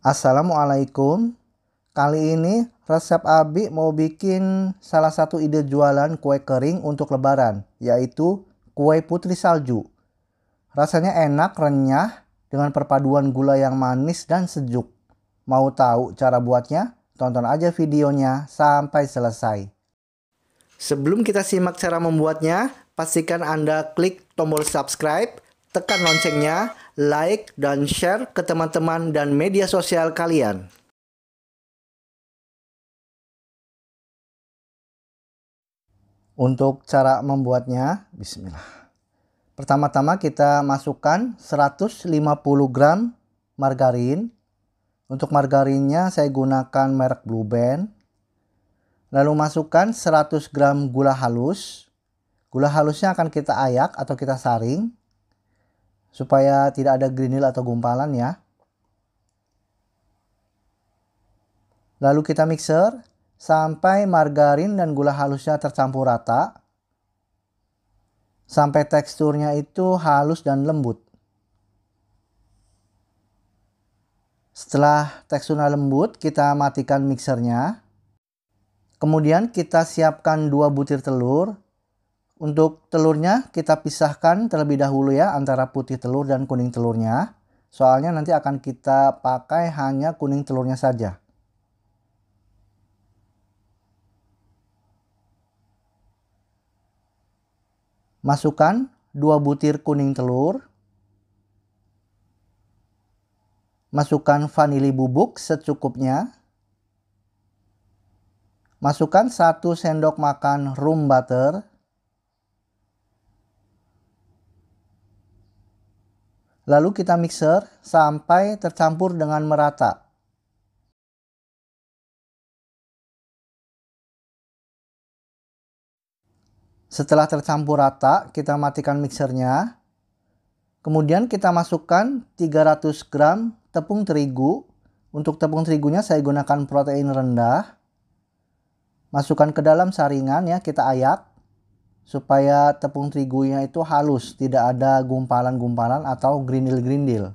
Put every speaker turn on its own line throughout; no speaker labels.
Assalamualaikum. Kali ini resep Abi mau bikin salah satu ide jualan kue kering untuk lebaran, yaitu kue putri salju. Rasanya enak, renyah, dengan perpaduan gula yang manis dan sejuk. Mau tahu cara buatnya? Tonton aja videonya sampai selesai. Sebelum kita simak cara membuatnya, pastikan Anda klik tombol subscribe, tekan loncengnya, like, dan share ke teman-teman dan media sosial kalian. Untuk cara membuatnya, bismillah. Pertama-tama kita masukkan 150 gram margarin. Untuk margarinnya saya gunakan merek Blue Band. Lalu masukkan 100 gram gula halus. Gula halusnya akan kita ayak atau kita saring supaya tidak ada grindel atau gumpalan ya. Lalu kita mixer sampai margarin dan gula halusnya tercampur rata. Sampai teksturnya itu halus dan lembut. Setelah teksturnya lembut, kita matikan mixernya. Kemudian kita siapkan dua butir telur untuk telurnya kita pisahkan terlebih dahulu ya antara putih telur dan kuning telurnya. Soalnya nanti akan kita pakai hanya kuning telurnya saja. Masukkan 2 butir kuning telur. Masukkan vanili bubuk secukupnya. Masukkan 1 sendok makan room butter Lalu kita mixer sampai tercampur dengan merata. Setelah tercampur rata, kita matikan mixernya. Kemudian kita masukkan 300 gram tepung terigu. Untuk tepung terigunya saya gunakan protein rendah. Masukkan ke dalam saringan ya, kita ayak supaya tepung terigunya itu halus, tidak ada gumpalan-gumpalan atau grindil-grindil.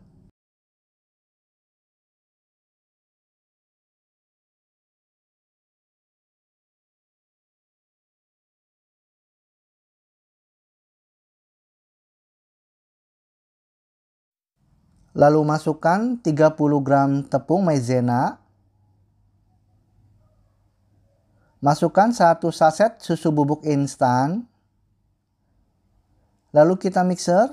Lalu masukkan 30 gram tepung maizena. Masukkan 1 saset susu bubuk instan. Lalu kita mixer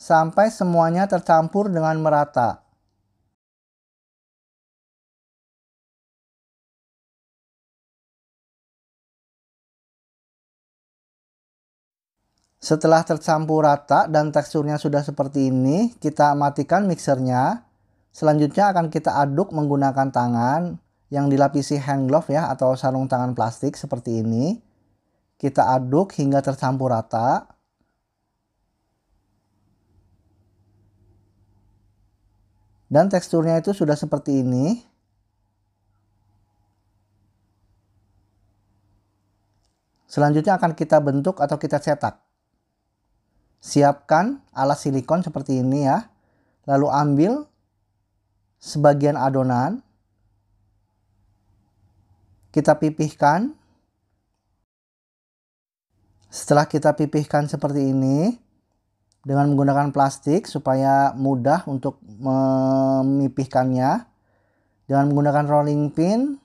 sampai semuanya tercampur dengan merata. Setelah tercampur rata dan teksturnya sudah seperti ini, kita matikan mixernya. Selanjutnya akan kita aduk menggunakan tangan yang dilapisi hand glove ya atau sarung tangan plastik seperti ini. Kita aduk hingga tercampur rata. Dan teksturnya itu sudah seperti ini. Selanjutnya akan kita bentuk atau kita cetak. Siapkan alas silikon seperti ini ya. Lalu ambil sebagian adonan. Kita pipihkan. Setelah kita pipihkan seperti ini, dengan menggunakan plastik supaya mudah untuk memipihkannya. Dengan menggunakan rolling pin,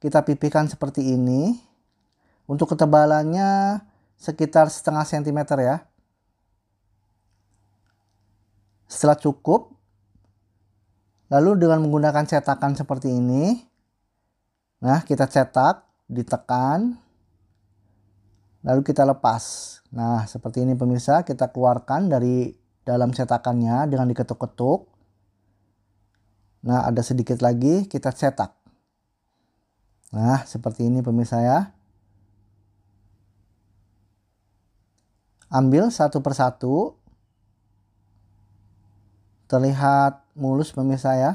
kita pipihkan seperti ini. Untuk ketebalannya sekitar setengah sentimeter ya. Setelah cukup, lalu dengan menggunakan cetakan seperti ini, nah kita cetak, ditekan, lalu kita lepas. Nah, seperti ini pemirsa, kita keluarkan dari dalam cetakannya dengan diketuk-ketuk. Nah, ada sedikit lagi kita cetak. Nah, seperti ini pemirsa ya. Ambil satu persatu. Terlihat mulus pemirsa ya.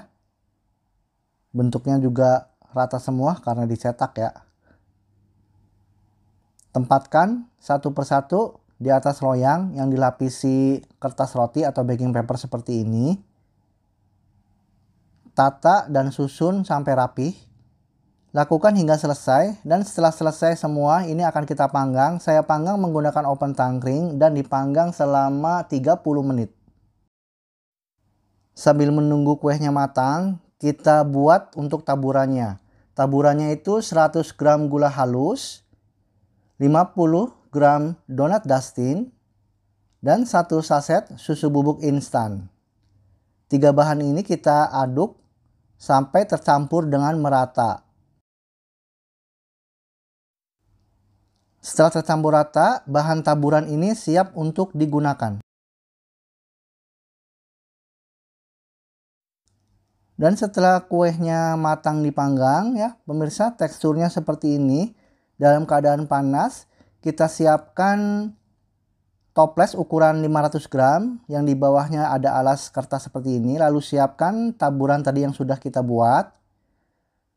Bentuknya juga rata semua karena dicetak ya. Tempatkan satu persatu di atas loyang yang dilapisi kertas roti atau baking paper seperti ini. Tata dan susun sampai rapi. Lakukan hingga selesai dan setelah selesai semua ini akan kita panggang. Saya panggang menggunakan open tangkring dan dipanggang selama 30 menit. Sambil menunggu kuehnya matang, kita buat untuk taburannya. Taburannya itu 100 gram gula halus, 50 gram donat dustin, dan 1 saset susu bubuk instan. Tiga bahan ini kita aduk sampai tercampur dengan merata. Setelah tercampur rata, bahan taburan ini siap untuk digunakan. Dan setelah kuenya matang dipanggang ya, pemirsa teksturnya seperti ini dalam keadaan panas kita siapkan toples ukuran 500 gram yang di bawahnya ada alas kertas seperti ini lalu siapkan taburan tadi yang sudah kita buat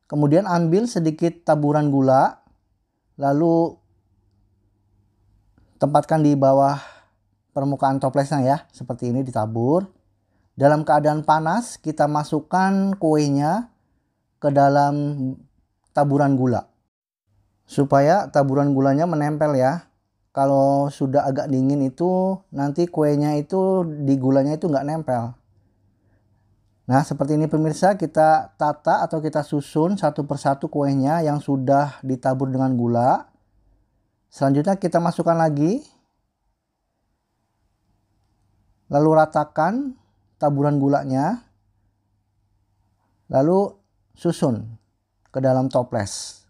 kemudian ambil sedikit taburan gula lalu tempatkan di bawah permukaan toplesnya ya seperti ini ditabur dalam keadaan panas kita masukkan kuenya ke dalam taburan gula supaya taburan gulanya menempel ya kalau sudah agak dingin itu nanti kuenya itu di gulanya itu nggak nempel nah seperti ini pemirsa kita tata atau kita susun satu persatu kuenya yang sudah ditabur dengan gula selanjutnya kita masukkan lagi lalu ratakan taburan gulanya lalu susun ke dalam toples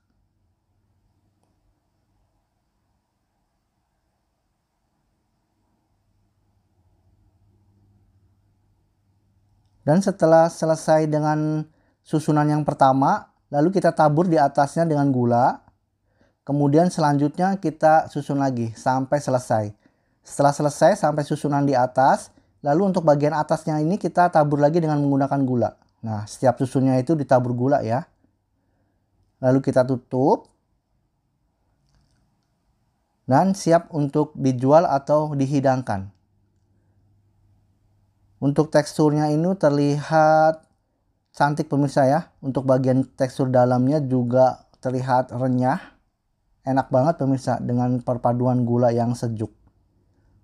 Dan setelah selesai dengan susunan yang pertama, lalu kita tabur di atasnya dengan gula. Kemudian selanjutnya kita susun lagi sampai selesai. Setelah selesai sampai susunan di atas, lalu untuk bagian atasnya ini kita tabur lagi dengan menggunakan gula. Nah, setiap susunnya itu ditabur gula ya. Lalu kita tutup. Dan siap untuk dijual atau dihidangkan. Untuk teksturnya ini terlihat cantik pemirsa ya. Untuk bagian tekstur dalamnya juga terlihat renyah. Enak banget pemirsa dengan perpaduan gula yang sejuk.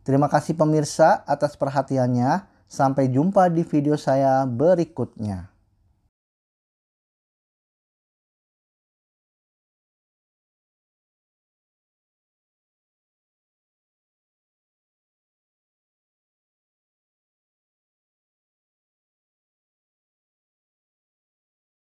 Terima kasih pemirsa atas perhatiannya. Sampai jumpa di video saya berikutnya.